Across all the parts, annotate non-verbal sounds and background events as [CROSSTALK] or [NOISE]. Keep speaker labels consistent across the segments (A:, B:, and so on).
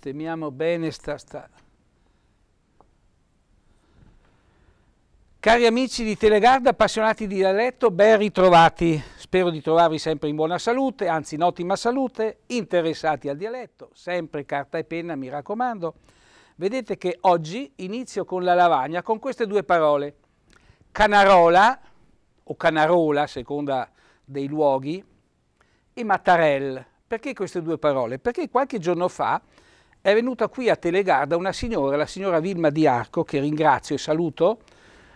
A: Sistemiamo bene sta, sta. Cari amici di Telegarda, appassionati di dialetto, ben ritrovati. Spero di trovarvi sempre in buona salute, anzi in ottima salute, interessati al dialetto, sempre carta e penna, mi raccomando. Vedete che oggi inizio con la lavagna, con queste due parole. Canarola, o Canarola, seconda dei luoghi, e Mattarell. Perché queste due parole? Perché qualche giorno fa è venuta qui a Telegarda una signora, la signora Vilma Di Arco, che ringrazio e saluto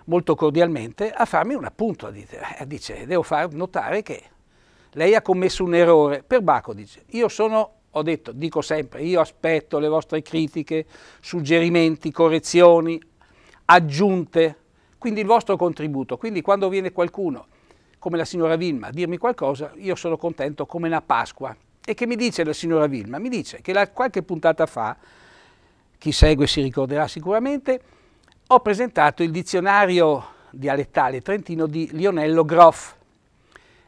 A: molto cordialmente, a farmi un appunto. Eh, dice, devo far notare che lei ha commesso un errore. Per Baco dice, io sono, ho detto, dico sempre, io aspetto le vostre critiche, suggerimenti, correzioni, aggiunte, quindi il vostro contributo. Quindi quando viene qualcuno, come la signora Vilma, a dirmi qualcosa, io sono contento come una Pasqua. E che mi dice la signora Vilma? Mi dice che la, qualche puntata fa, chi segue si ricorderà sicuramente, ho presentato il dizionario dialettale trentino di Lionello Groff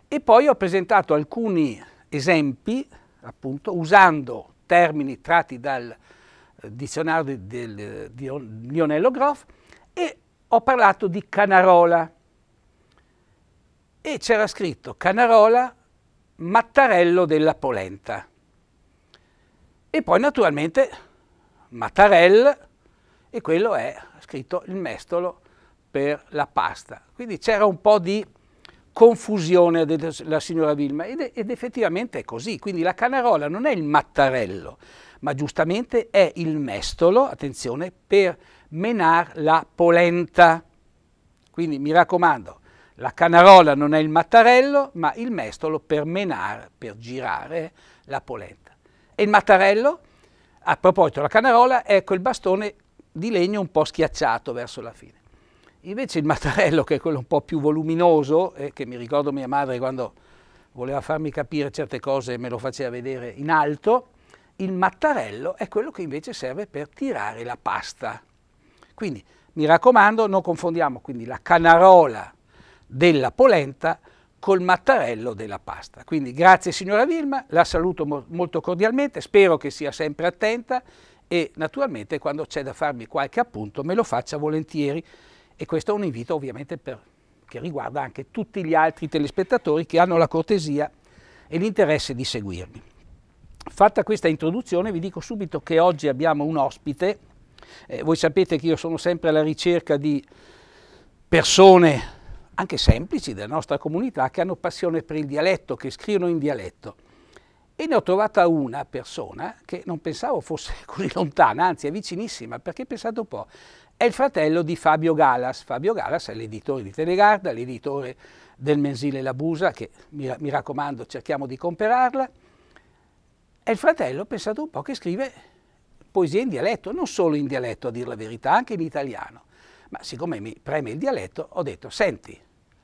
A: e poi ho presentato alcuni esempi, appunto, usando termini tratti dal eh, dizionario di, di, di Lionello Groff e ho parlato di Canarola e c'era scritto Canarola Mattarello della Polenta. E poi naturalmente Mattarell e quello è scritto il mestolo per la pasta. Quindi c'era un po' di confusione ha detto la signora Vilma ed, ed, effettivamente è così. Quindi la canarola non è il mattarello, ma giustamente è il mestolo, attenzione, per menare la polenta. Quindi mi raccomando, la canarola non è il mattarello, ma il mestolo per menare, per girare la polenta. E il mattarello, a proposito la canarola, è quel bastone di legno un po' schiacciato verso la fine. Invece il mattarello, che è quello un po' più voluminoso, eh, che mi ricordo mia madre quando voleva farmi capire certe cose me lo faceva vedere in alto, il mattarello è quello che invece serve per tirare la pasta. Quindi mi raccomando, non confondiamo quindi la canarola della polenta col mattarello della pasta. Quindi grazie signora Vilma, la saluto mo molto cordialmente, spero che sia sempre attenta e naturalmente quando c'è da farmi qualche appunto me lo faccia volentieri e questo è un invito ovviamente per, che riguarda anche tutti gli altri telespettatori che hanno la cortesia e l'interesse di seguirmi. Fatta questa introduzione vi dico subito che oggi abbiamo un ospite, eh, voi sapete che io sono sempre alla ricerca di persone anche semplici della nostra comunità che hanno passione per il dialetto, che scrivono in dialetto. E ne ho trovata una persona che non pensavo fosse [LAUGHS] così lontana, anzi è vicinissima, perché pensate un po', è il fratello di Fabio Galas. Fabio Galas è l'editore di Telegarda, l'editore del mensile La Busa, che mi, mi raccomando cerchiamo di comprarla. È il fratello, pensate un po', che scrive poesie in dialetto, non solo in dialetto a dire la verità, anche in italiano. Ma siccome mi preme il dialetto, ho detto, senti,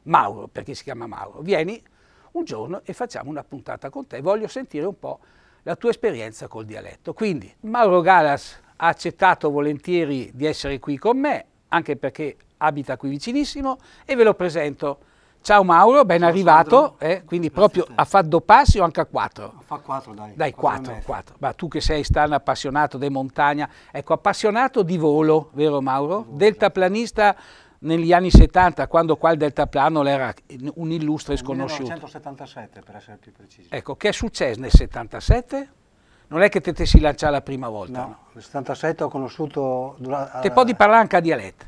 A: Mauro, perché si chiama Mauro, vieni un giorno e facciamo una puntata con te, voglio sentire un po' la tua esperienza col dialetto. Quindi Mauro Galas ha accettato volentieri di essere qui con me, anche perché abita qui vicinissimo, e ve lo presento. Ciao Mauro, ben Ciao arrivato, eh, quindi Grazie proprio a, a far due passi o anche a quattro? A fa quattro dai. Dai, quattro, quattro, Ma tu che sei stan appassionato di montagna, ecco, appassionato di volo, vero Mauro? Deltaplanista esatto negli anni 70, quando qua il deltaplano era un illustre sconosciuto. 1977 per essere più precisi. Ecco, che è successo nel 77? Non è che te, te si lanciava la prima volta. No, no?
B: nel 77 ho conosciuto... Durante, te poi di parlare
A: anche a dialetto.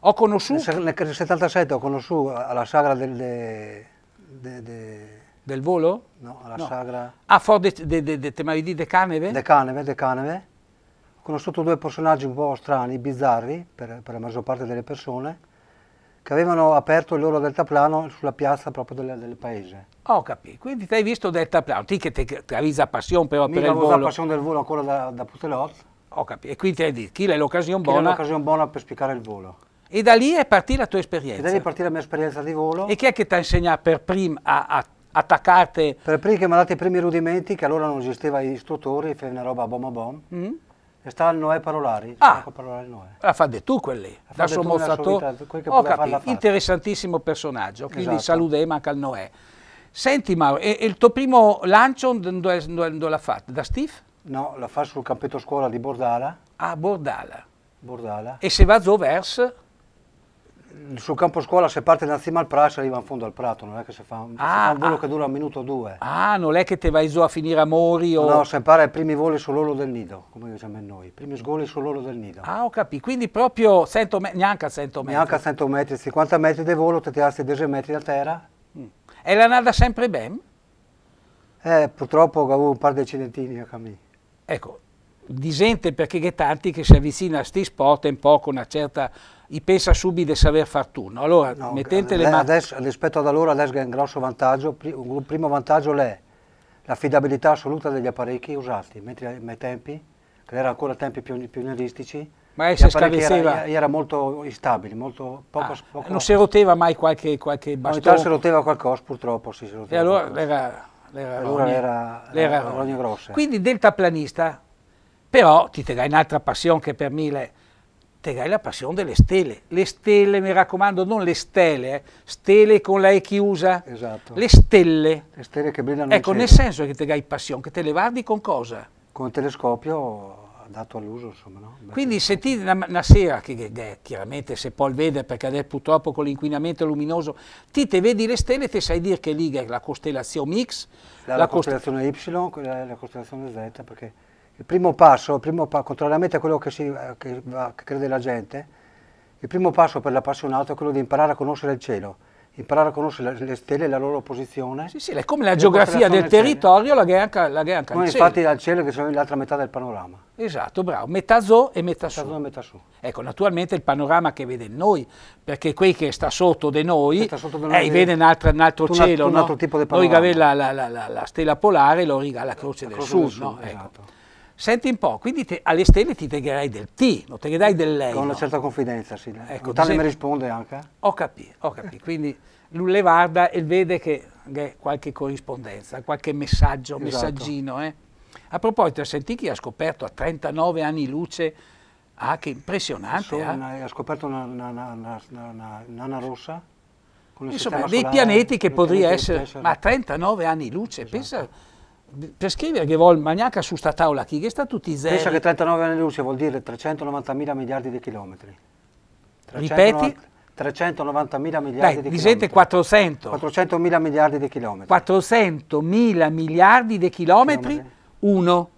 B: Ho conosciuto... Nel, nel 77 ho conosciuto alla sagra del... De, de, de, del volo? No, alla no. sagra... Ah, for de, de, de, de, te mai di de Caneve? De Caneve, de Caneve conosciuto due personaggi un po' strani, bizzarri per, per la maggior parte delle persone, che avevano aperto il loro deltaplano sulla piazza proprio del, del paese.
A: Ho oh, capito, quindi ti hai visto deltaplano, ti che ti avvisa la passione però, per il volo. la passione
B: del volo ancora da, da Putelot. Ho oh, capito, e quindi ti hai detto, chi è l'occasione buona? Chi l'occasione buona per spiccare il volo.
A: E da lì è partita la tua esperienza? E da lì è partita la mia esperienza di volo. E chi è che ti ha insegnato per prima a, a attaccate?
B: Per prima che mi ha dato i primi rudimenti, che allora non esisteva gli istruttori, fai una roba bom a bom. Mm -hmm che sta al Noè Parolari. Ah, ecco, Parolari Noè. la fate tu quelli. La sono mostrato. Ho capito,
A: interessantissimo personaggio, quindi esatto. saluta anche al Noè. Senti Mauro, e, e il tuo primo lancio dove, dove, dove l'ha fatto? Da Steve? No, l'ha fatto sul campetto
B: scuola di Bordala. Ah, Bordala. Bordala. E se va a verso? sul campo scuola se parte da cima al prato si arriva in fondo al prato, non è che si fa, un, ah, fa un volo ah, che dura un minuto o due.
A: Ah, non è che te vai su a finire a Mori o... No, se
B: impara i primi voli sull'olo del nido, come diciamo noi, i primi sgoli sull'olo del nido.
A: Ah, ho capito, quindi proprio 100 me- neanche a 100 metri. Neanche a 100
B: metri, 50 metri di volo, te ti alzi 10 metri da terra. Mm.
A: E la nada sempre bene?
B: Eh, purtroppo avevo un par di accidentini a cammino. Ecco, di
A: gente perché tanti che si avvicina a sti sport è un po' con una certa i pensa subito di saper far turno allora
B: no, mettete eh, le mani rispetto ad allora adesso è un grosso vantaggio un primo vantaggio è l'affidabilità assoluta degli apparecchi usati mentre ai tempi che erano ancora tempi pionieristici ma si scadesseva era, era, molto instabile molto poco, ah, poco non si
A: roteva mai qualche, qualche bastone ogni si
B: roteva qualcosa purtroppo sì, si roteva e allora qualcosa. era
A: l'era allora rogne, quindi deltaplanista però ti terrai un'altra passione che per mille, terrai la passione delle stelle. Le stelle, mi raccomando, non le stelle, eh. stelle con la E chiusa, esatto. le stelle. Le stelle
B: che brillano Ecco, nel
A: senso che terrai passione, che te le guardi con cosa?
B: Con telescopio adatto all'uso, insomma.
A: No? Quindi se ti una, una sera, che, che, che, chiaramente se Paul vede, perché adesso purtroppo con l'inquinamento luminoso, ti te vedi le stelle e ti sai dire che lì è la costellazione X, la, la, la costellazione
B: Y, la, la costellazione Z, perché il primo passo, il primo pa contrariamente a quello che, si, eh, che, che crede la gente, il primo passo per l'appassionato è quello di imparare a conoscere il cielo, imparare a conoscere le stelle e la loro posizione. Sì, sì, è come la geografia del territorio,
A: la granca, la granca Noi infatti dal
B: cielo che sono l'altra metà del panorama.
A: Esatto, bravo, metà zo e metà, metà su. e metà su. Ecco, naturalmente il panorama che vede noi, perché quei che sta sotto di noi, sotto de noi eh, vede un altro, un altro cielo, un altro no? tipo di panorama. Noi la, la, la, la, stella polare, lo riga la croce, la del, croce sud, del sud, no? Ecco. esatto. ecco. Senti un po', quindi te, alle stelle ti tegherai del T, non tegherai del lei. Con una certa confidenza, sì. Ecco, tale mi
B: risponde anche. Ho
A: capito, ho capito. Quindi lui le guarda e vede che è qualche corrispondenza, qualche messaggio, esatto. messaggino. Eh. A proposito, senti chi ha scoperto a 39 anni luce, ah che impressionante. Ah. Una,
B: eh? Ha scoperto una, una, una
A: nana rossa.
B: Insomma, dei solare, pianeti che potrebbe essere, essere, ma a
A: 39 anni luce, esatto. pensa per scrivere che vuol maniaca su sta tavola chi che sta tutti zeri. Pensa che
B: 39 anni luce vuol dire 390 mila miliardi di chilometri. 390, Ripeti? 390 mila miliardi Dai, di chilometri. 400. 400 mila miliardi di chilometri. 400
A: mila miliardi di chilometri, chilometri. uno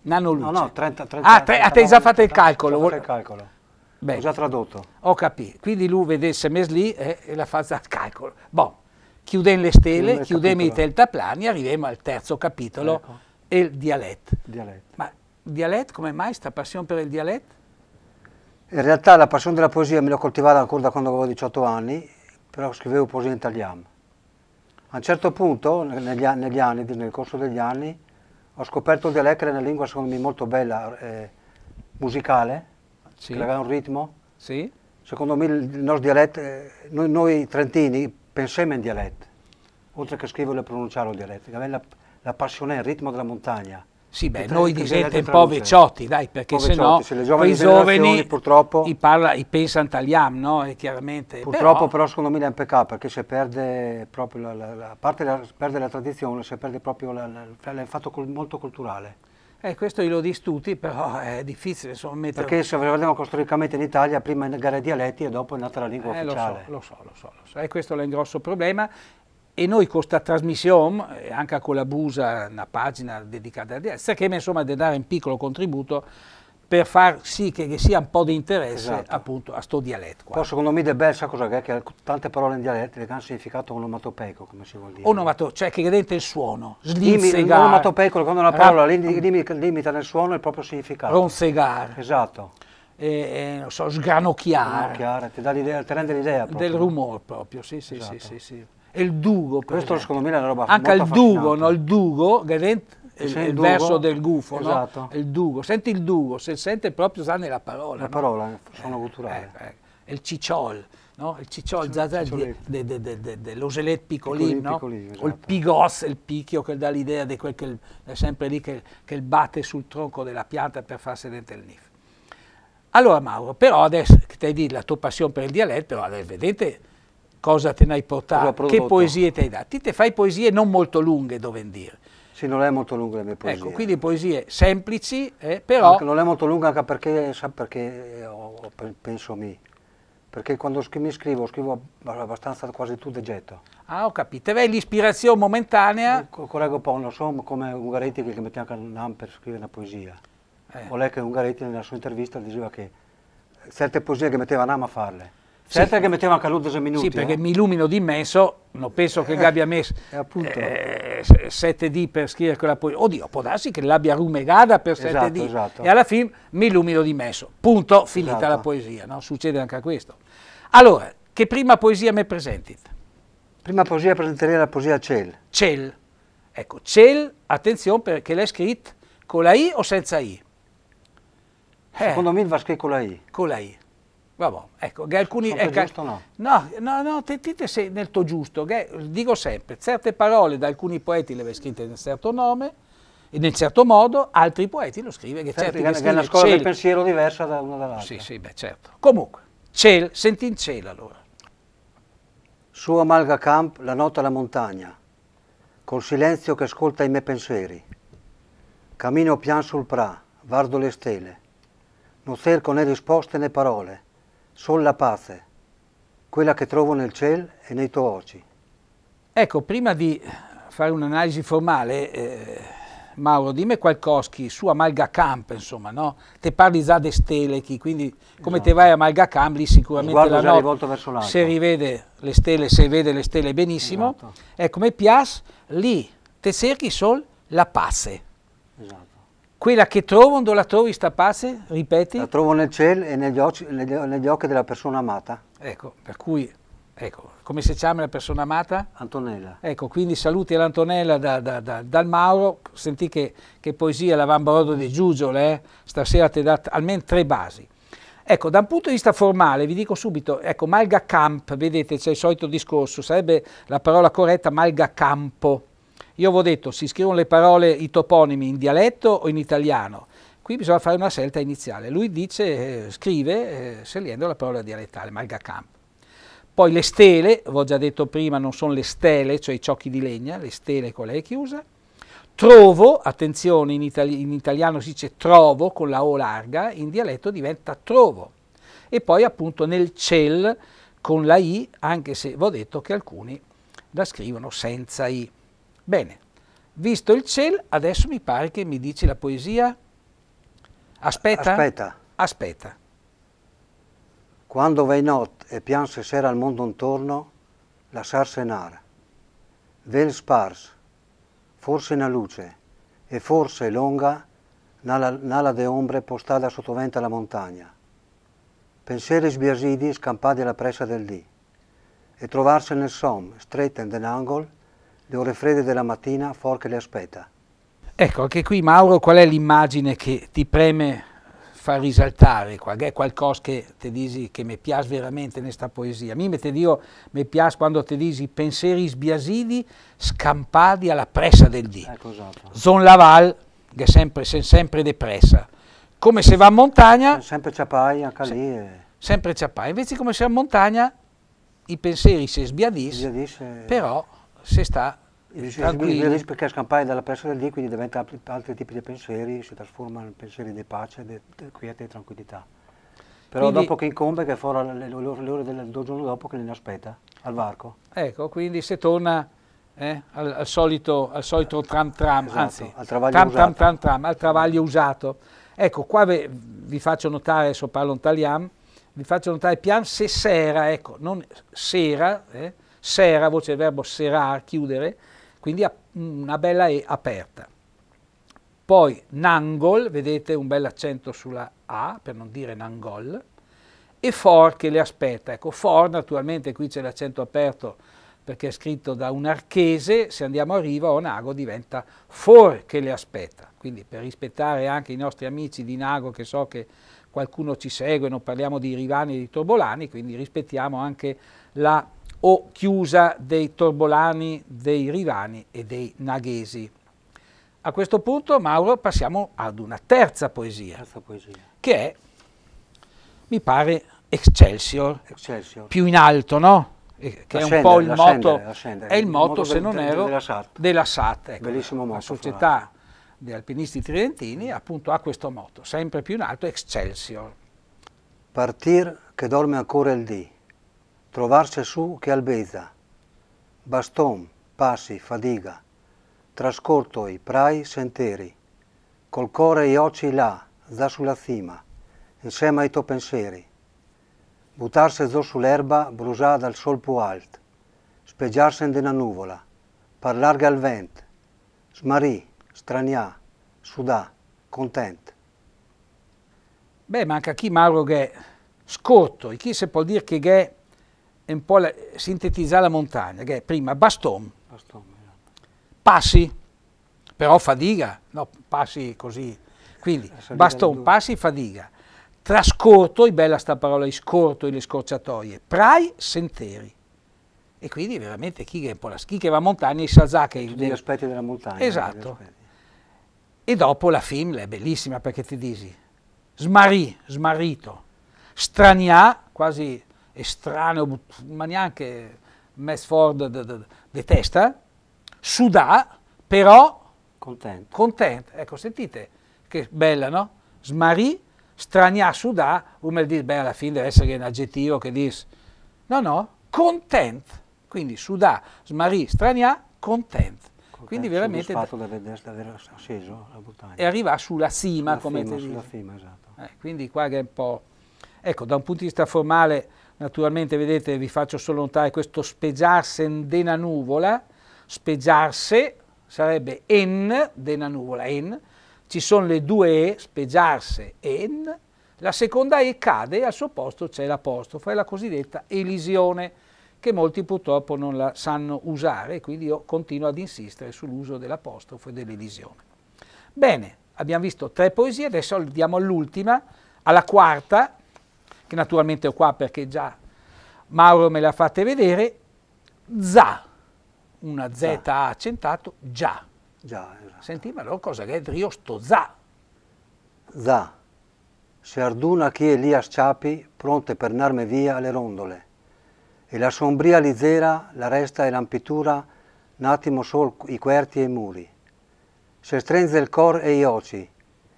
A: luce. No, no, 30, 30 Ah, tre, 30, ah, a te già fate il calcolo. Fate il calcolo. Beh,
B: Ho già tradotto.
A: Ho capito. Quindi lui vedesse Mesli e, eh, e la fa al calcolo. Boh. Chiudem le stelle, chiudem i teltaplani, arriviamo al terzo capitolo, ecco. il dialetto.
B: dialetto. Ma
A: dialetto, come mai questa passione per il dialetto?
B: In realtà la passione della poesia me l'ho coltivata ancora da quando avevo 18 anni, però scrivevo poesia in italiano. A un certo punto, negli, negli anni, nel corso degli anni, ho scoperto il dialetto che era una lingua secondo me molto bella, eh, musicale, sì. che aveva un ritmo. Sì. Secondo me il nostro dialetto, eh, noi, noi trentini, pensiamo in dialetto, oltre che scriverlo e pronunciarlo in dialetto, la, la passione, il ritmo della montagna. Sì, beh, noi diventiamo un po' veciotti, dai, perché se no se le giovani i giovani purtroppo i, parla, i pensano tagliam, no? E eh, chiaramente, purtroppo però, però secondo me è un peccato perché se perde proprio la, la, la parte la, perde la tradizione, si perde proprio il fatto col, molto culturale.
A: Eh, questo io lo distuti, però è difficile
B: insomma, mettere... Perché se guardiamo storicamente in Italia, prima in gara dialetti e dopo è nata la lingua eh, ufficiale.
A: Lo so, lo so, lo so. Lo
B: so. E questo è un grosso problema. E noi con questa trasmissione,
A: eh, anche con la Busa, una pagina dedicata a dialetti, cerchiamo insomma di dare un piccolo contributo per far sì che, che sia un po' di interesse esatto. appunto a sto dialetto.
B: Poi eh. secondo me De Bell sa cosa che è, che tante parole in dialetto le hanno significato onomatopeico, come si vuol dire.
A: Onomato, cioè che vedete il
B: suono, slinzegar. Onomatopeico, quando una parola limita, nel suono il proprio significato. Ronzegar. Esatto. Eh, eh, non so, sgranocchiare. Sgranocchiare, ti, dà l'idea, ti rende l'idea proprio. Del
A: rumore proprio, sì, sì, esatto. sì, sì, sì.
B: E il dugo. Questo esempio. secondo me è una roba Anche il dugo, no?
A: Il dugo, vedete? Cioè, il, il verso del gufo, esatto. no? il dugo. Senti il dugo, se sente proprio sa nella parola. La no? parola, sono eh, eh culturale. Eh, eh. Il cicciol, no? il cicciol, cicciol piccolino, no? esatto. o il esatto. pigos, il picchio che dà l'idea di quel che è sempre lì che, che batte sul tronco della pianta per far sedente il nif. Allora Mauro, però adesso che hai detto la tua passione per il dialetto, però adesso vedete cosa te ne hai portato, che poesie ti hai dato. Ti te fai poesie non molto lunghe,
B: doven dire sì, non è molto lunga le mie poesie. Ecco, quindi poesie semplici, eh, però... Anche non è molto lunga anche perché, sa perché oh, penso me. Perché quando mi scrivo, scrivo abbastanza quasi tutto getto. Ah, ho capito. Beh, l'ispirazione momentanea... Il eh, poi, non so, come Ungaretti che mette anche un per scrivere una poesia. Eh. Ho letto che Ungaretti nella sua intervista diceva che eh, certe poesie che metteva Nam a farle Certo sì. che
A: mettiamo anche l'11 minuti. Sì, perché eh?
B: mi illumino di
A: messo, non penso che eh, l'abbia messo eh, eh, 7D per scrivere quella poesia. Oddio, può darsi che l'abbia rumegata per 7D. Esatto, esatto, E alla fine mi illumino di messo. Punto, finita esatto. la poesia. No? Succede anche a questo. Allora, che prima poesia mi presenti? Prima poesia presenterei la poesia Cel. Cel. Ecco, Cel, attenzione perché l'hai scritta con la I o senza I?
B: Eh. Secondo me va scritto con la I. Con la I. Vabbè, ecco, che alcuni... È ecco, giusto no?
A: No, no, no, sentite se nel tuo giusto, che, dico sempre, certe parole da alcuni poeti le hai scritte nel certo nome, in un certo modo, altri poeti lo scrive che certo, certi che, che è una scuola del pensiero
B: diversa da una
A: dall'altra. Sì, sì, beh, certo.
B: Comunque, ciel, senti in cielo allora. Sua malga camp, la nota la montagna, col silenzio che ascolta i miei pensieri. Cammino pian sul pra, vardo le stelle. Non cerco né risposte né parole. Sol la pace, quella che trovo nel ciel e nei tuoi occhi.
A: Ecco, prima di fare un'analisi formale, eh, Mauro, dimmi qualcosa su Amalga Camp, insomma, no? Te parli già di stelle, quindi come esatto. te vai a Amalga Camp, lì sicuramente la notte, se rivede le stelle, se vede le stelle benissimo, esatto. ecco, come piace, lì
B: te cerchi sol la pace. Esatto. Quella che trovo la trovi sta pace, ripeti? La trovo nel cielo e negli occhi, negli occhi, della persona amata.
A: Ecco, per cui, ecco, come si chiama la persona amata?
B: Antonella.
A: Ecco, quindi saluti all'Antonella da, da, da, dal Mauro, sentì che, che poesia l'avambrodo di Giugiole, eh? stasera ti dà almeno tre basi. Ecco, da un punto di vista formale, vi dico subito, ecco, malga camp, vedete, c'è il solito discorso, sarebbe la parola corretta malga campo, io avevo detto si scrivono le parole, i toponimi in dialetto o in italiano. Qui bisogna fare una scelta iniziale. Lui dice, eh, scrive, eh, scegliendo la parola dialettale, Malgacamp. Poi le stele, ho già detto prima, non sono le stele, cioè i ciocchi di legna, le stele con la E chiusa. Trovo, attenzione, in, itali in italiano si dice trovo con la O larga, in dialetto diventa trovo. E poi appunto nel cel con la I, anche se vi ho detto che alcuni la scrivono senza I. Bene, visto il ciel, adesso mi pare che mi dici la poesia. Aspetta. Aspetta.
B: Aspetta. Quando vai notte e pianse sera al mondo intorno, lasciar senar. Ven spars, forse una luce, e forse longa, nala, nala de ombre postada sottovento alla montagna. Pensieri sbiasidi scampati alla pressa del dì, e trovarsi nel som, stretta in denangol, angol, le ore fredde della mattina forche le aspetta.
A: Ecco, anche qui Mauro, qual è l'immagine che ti preme far risaltare? Qual è qualcosa che ti dici che mi piace veramente in questa poesia? A me mi piace quando ti dici pensieri sbiasidi scampati alla pressa del dì. Ecco, esatto. Zon Laval, che è sempre, sempre depressa. Come
B: se va a montagna... Sempre ciapai, anche lì. E... Eh.
A: Sempre ciapai. Invece come se a montagna i pensieri si sbiadissero, eh. però si sta Tranquilli.
B: perché a scampare dalla pressa del dì, quindi diventa altri, altri tipi di pensieri, si trasformano in pensieri di pace, di, quiete e tranquillità. Però quindi, dopo che incombe, che fuori le, le, ore del, del giorno dopo, che ne aspetta, al varco.
A: Ecco, quindi se torna eh, al, al, solito, al, solito, tram tram, esatto, anzi, al travaglio, tram, usato. Tram, tram, tram, al travaglio usato. Ecco, qua ve, vi faccio notare, adesso parlo in italiano, vi faccio notare pian se sera, ecco, non sera, eh, sera, voce del verbo serar, chiudere, quindi una bella E aperta. Poi Nangol, vedete un bel accento sulla A, per non dire Nangol, e For che le aspetta. Ecco, For naturalmente qui c'è l'accento aperto perché è scritto da un archese, se andiamo a Riva o Nago diventa For che le aspetta. Quindi per rispettare anche i nostri amici di Nago, che so che qualcuno ci segue, non parliamo di Rivani e di Torbolani, quindi rispettiamo anche la o chiusa dei Torbolani, dei Rivani e dei Naghesi. A questo punto, Mauro, passiamo ad una terza poesia, terza poesia. che è, mi pare, Excelsior, Excelsior, più in alto, no? Eh, che la è un po' il motto, è il, il moto, se non ero, della SAT, della SAT ecco, Bellissimo motto, la società di alpinisti tridentini appunto ha questo motto, sempre più in
B: alto, Excelsior. Partir che dorme ancora il dì, trovarsi su che albezza, baston, passi, fadiga, trascorto i prai sentieri, col core e occhi là, da sulla cima, insieme ai tuoi pensieri. Buttarsi zo sull'erba brusà dal sol più alto, speggiarsi in una nuvola, parlare al vento, smarì, stranià, sudà, content.
A: Beh, manca chi Mauro che scorto, e chi se può dire che è è un po' la, sintetizzare la montagna, che è prima baston, baston eh. passi, però fatica, no, passi così, quindi baston, passi, fatica, trascorto, è bella sta parola, scorto, le scorciatoie, prai, sentieri. E quindi veramente chi che è un po' la schi che va a montagna, i Sazaki. Tutti del... gli aspetti della montagna. Esatto. E dopo la film è bellissima perché ti dici, smarì, smarrito, stranià, quasi estraneo, ma neanche Mess Ford detesta, sudà, però contento. contento. Ecco, sentite che bella, no? Smarì, stranià, sudà, umel dice, beh, alla fine deve essere un aggettivo che dice, no, no, content. Quindi sudà, smarì, stranià, content. Quindi veramente... Il fatto
B: di aver asceso la montagna. E arriva sulla cima, sulla come fima, Sulla cima, esatto.
A: Eh, quindi qua è un po'... Ecco, da un punto di vista formale naturalmente vedete vi faccio solo notare questo speggiarsen dena nuvola, speggiarse sarebbe en, dena nuvola, en, ci sono le due e, speggiarse, en, la seconda e cade e al suo posto c'è l'apostrofo, è la cosiddetta elisione, che molti purtroppo non la sanno usare, quindi io continuo ad insistere sull'uso dell'apostrofo e dell'elisione. Bene, abbiamo visto tre poesie, adesso andiamo all'ultima, alla quarta, che naturalmente ho qua perché già Mauro me le ha fatte vedere, za, una Z ha accentato, già. Già, esatto. Senti, ma allora cosa che è io sto za?
B: Za. arduna chi è lì a sciapi, pronte per narme via le rondole. E la sombria lizera, la resta e l'ampitura, n'attimo sol i querti e i muri. Se strenze il cor e i oci,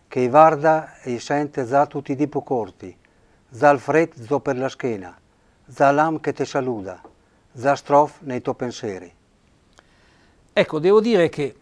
B: che i varda e i sente za tutti i dipo corti, Zal zo per la schiena, Zalam che te saluda, Zastrof nei tuoi pensieri.
A: Ecco, devo dire che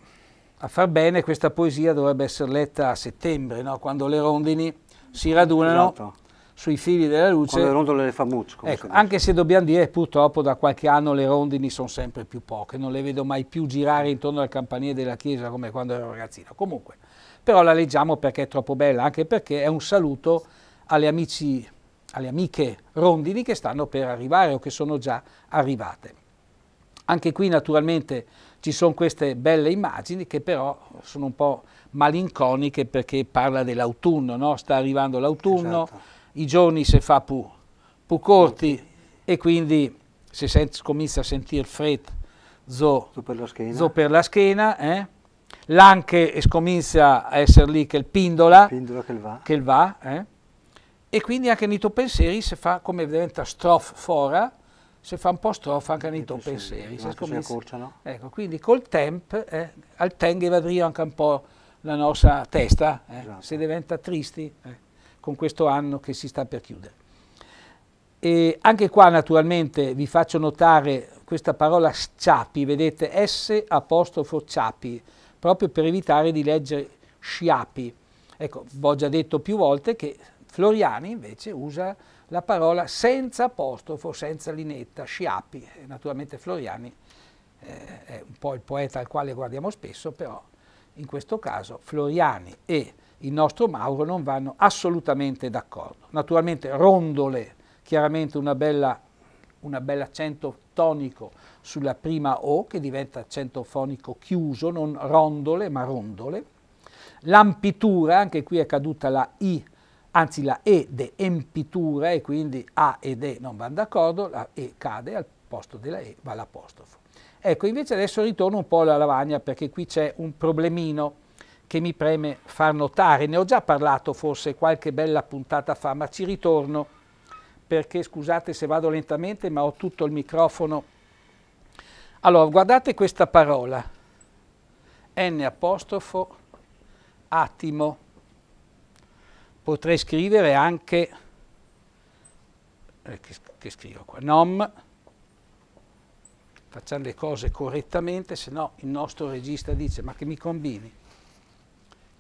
A: a far bene questa poesia dovrebbe essere letta a settembre, no? quando le rondini si radunano esatto. sui fili della
B: luce. Quando le rondole le fa Mucco. Ecco,
A: anche se dobbiamo dire purtroppo da qualche anno le rondini sono sempre più poche, non le vedo mai più girare intorno al campanile della chiesa come quando ero ragazzino. Comunque, però la leggiamo perché è troppo bella, anche perché è un saluto alle amici alle amiche rondini che stanno per arrivare o che sono già arrivate. Anche qui naturalmente ci sono queste belle immagini che però sono un po' malinconiche perché parla dell'autunno, no? sta arrivando l'autunno, esatto. i giorni si fa più, più corti okay. e quindi si sent, comincia a sentire il freddo zo, per la schiena, zo eh? l'anche comincia a essere lì che il pindola, il pindola che il va, che il va eh? E quindi anche nei tuoi pensieri se fa, come diventa strof fora, se fa un po' strofa anche nei tuoi pensieri. Si accorciano. Ecco, quindi col temp eh, al tenge va via anche un po' la nostra testa, eh, esatto. si diventa tristi eh, con questo anno che si sta per chiudere. E anche qua naturalmente vi faccio notare questa parola sciapi, vedete S apostrofo sciapi, proprio per evitare di leggere sciapi. Ecco, vi ho già detto più volte che Floriani invece usa la parola senza apostrofo, senza linetta, sciapi. Eh, naturalmente Floriani eh, è un po' il poeta al quale guardiamo spesso, però in questo caso Floriani e il nostro Mauro non vanno assolutamente d'accordo. Naturalmente rondole, chiaramente una bella, una bella accento tonico sulla prima O che diventa accento fonico chiuso, non rondole ma rondole. Lampitura, anche qui è caduta la I anzi la E de empitura e quindi A ed E non vanno d'accordo, la E cade, al posto della E va l'apostrofo. Ecco, invece adesso ritorno un po' alla lavagna perché qui c'è un problemino che mi preme far notare. Ne ho già parlato forse qualche bella puntata fa, ma ci ritorno perché scusate se vado lentamente, ma ho tutto il microfono. Allora, guardate questa parola, N apostrofo, attimo, potrei scrivere anche, eh, che, che, scrivo qua, nom, facciamo le cose correttamente, se no il nostro regista dice ma che mi combini?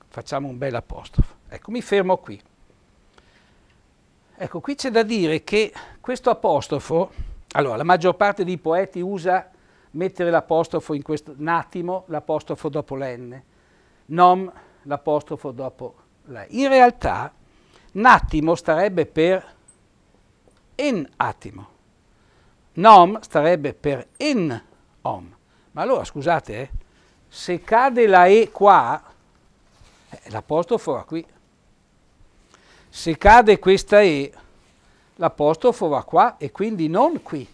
A: Facciamo un bel apostrofo. Ecco, mi fermo qui. Ecco, qui c'è da dire che questo apostrofo, allora la maggior parte dei poeti usa mettere l'apostrofo in questo, un attimo, l'apostrofo dopo l'N, nom l'apostrofo dopo l'n in realtà nattimo starebbe per en attimo, nom starebbe per in om. Ma allora scusate, eh, se cade la E qua, eh, l'apostrofo va qui. Se cade questa E, l'apostrofo va qua e quindi non qui.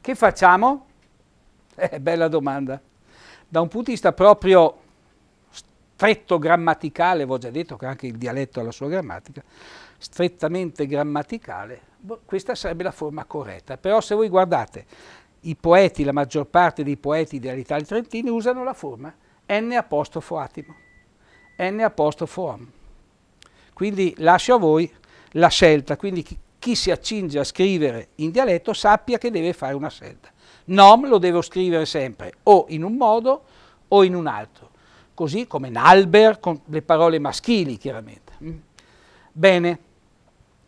A: Che facciamo? [LAUGHS] Eh, bella domanda. Da un punto di vista proprio stretto grammaticale, ho già detto che anche il dialetto ha la sua grammatica, strettamente grammaticale, boh, questa sarebbe la forma corretta. Però se voi guardate, i poeti, la maggior parte dei poeti dell'Italia trentina usano la forma n apostrofo atimo, n apostrofo om. Quindi lascio a voi la scelta, quindi chi, chi si accinge a scrivere in dialetto sappia che deve fare una scelta. Nom lo devo scrivere sempre o in un modo o in un altro così come Nalber, con le parole maschili chiaramente. Mm. Bene,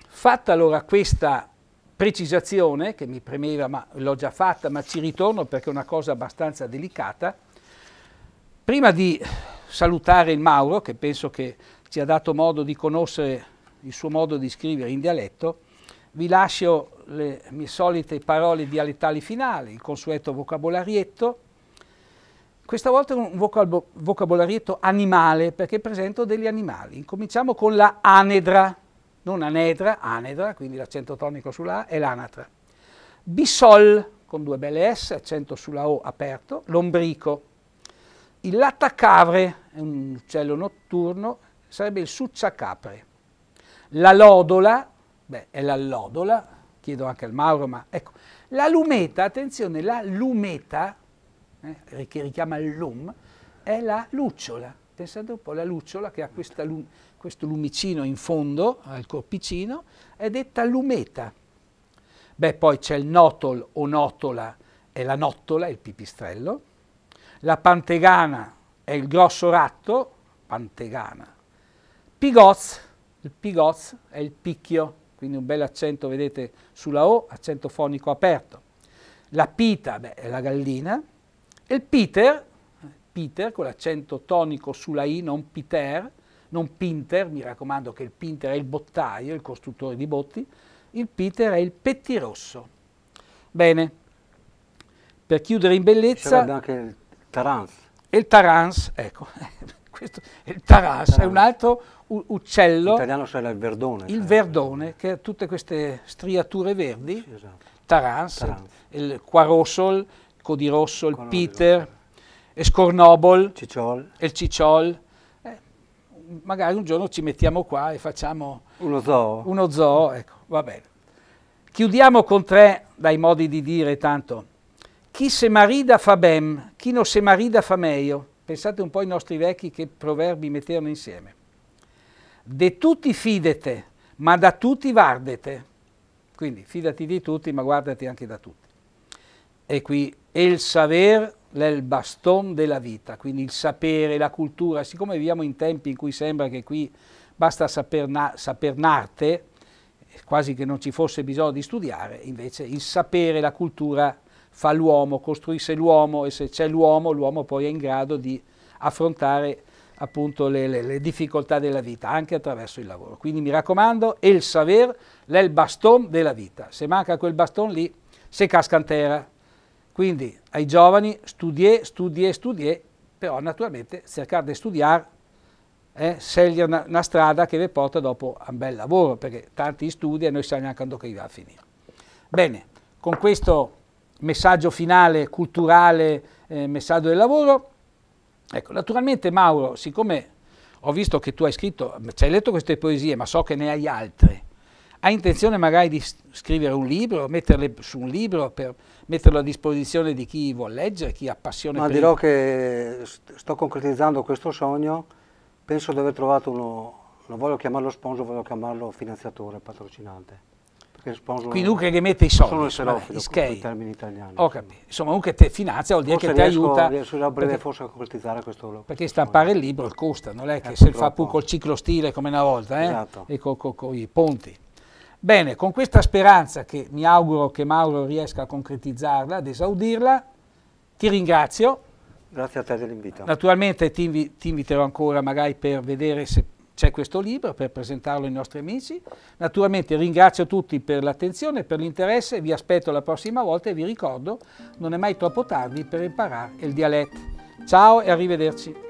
A: fatta allora questa precisazione, che mi premeva, ma l'ho già fatta, ma ci ritorno perché è una cosa abbastanza delicata, prima di salutare il Mauro, che penso che ci ha dato modo di conoscere il suo modo di scrivere in dialetto, vi lascio le mie solite parole dialettali finali, il consueto vocabolarietto, questa volta un vocab vocabolario animale, perché presento degli animali. Incominciamo con la anedra, non anedra, anedra, quindi l'accento tonico sulla A è l'anatra. Bisol, con due belle S, accento sulla O aperto, lombrico. Il lattacavre, è un uccello notturno, sarebbe il succiacapre. La lodola, beh, è la lodola, chiedo anche al Mauro, ma ecco. La lumeta, attenzione, la lumeta eh, che richiama il l'um, è la lucciola. Pensate un po', la lucciola che ha lum questo lumicino in fondo, al corpicino, è detta lumeta. Beh, poi c'è il notol o notola, è la nottola, il pipistrello. La pantegana è il grosso ratto, pantegana. Pigoz, il pigoz è il picchio, quindi un bel accento, vedete, sulla O, accento fonico aperto. La pita, beh, è la gallina e il Peter, Peter con l'accento tonico sulla I, non Peter, non Pinter, mi raccomando che il Pinter è il bottaio, il costruttore di botti, il Peter è il pettirosso. Bene, per chiudere in bellezza... Sarebbe anche
B: il Tarans.
A: il Tarans, ecco, [LAUGHS] questo, il Tarans, è un altro
B: uccello. In italiano sarà il verdone. Il
A: cioè. verdone, che ha tutte queste striature verdi. Sì, esatto. Tarans, tarans, il quarosol, Vasco di Rosso, il Colorado. Peter, e Scornobol, Cicciol. e il Cicciol. Eh, magari un giorno ci mettiamo qua e facciamo
B: uno zoo.
A: Uno zoo, ecco, va bene. Chiudiamo con tre dai modi di dire tanto. Chi se marida fa bem, chi non se marida fa meglio. Pensate un po' ai nostri vecchi che proverbi mettevano insieme. De tutti fidete, ma da tutti vardete. Quindi fidati di tutti, ma guardati anche da tutti. E qui e il saver il baston della vita, quindi il sapere, la cultura, siccome viviamo in tempi in cui sembra che qui basta sapernarte, saper quasi che non ci fosse bisogno di studiare, invece il sapere, la cultura fa l'uomo, costruisce l'uomo e se c'è l'uomo, l'uomo poi è in grado di affrontare appunto le, le, le, difficoltà della vita, anche attraverso il lavoro. Quindi mi raccomando, il saver è il baston della vita, se manca quel baston lì, se casca in terra. Quindi ai giovani studiare, studiare, studiare, però naturalmente cercare di studiare, eh, scegliere una, una, strada che vi porta dopo a un bel lavoro, perché tanti studi e noi sappiamo neanche quando che va a finire. Bene, con questo messaggio finale, culturale, eh, messaggio del lavoro, ecco, naturalmente Mauro, siccome ho visto che tu hai scritto, ci hai letto queste poesie, ma so che ne hai altre, ha intenzione magari di scrivere un libro, metterle su un libro per metterlo a disposizione di chi vuol leggere, chi ha passione Ma per dirò il...
B: che sto concretizzando questo sogno, penso di aver trovato uno, non voglio chiamarlo sponsor, voglio chiamarlo finanziatore, patrocinante. Quindi uno che mette i soldi, sono in termini italiani. Ho
A: capito. Insomma, insomma che ti finanzia vuol dire forse che ti aiuta. a breve perché,
B: forse a concretizzare questo
A: Perché stampare il libro costa, non è che eh, se lo fa pure col ciclostile come una volta, eh? esatto. e con i ponti. Bene, con questa speranza che mi auguro che Mauro riesca a concretizzarla, ad esaudirla, ti ringrazio.
B: Grazie a te dell'invito.
A: Naturalmente ti, invi ti, inviterò ancora magari per vedere se c'è questo libro, per presentarlo ai nostri amici. Naturalmente ringrazio tutti per l'attenzione, per l'interesse, vi aspetto la prossima volta e vi ricordo, non è mai troppo tardi per imparare il dialetto. Ciao e arrivederci.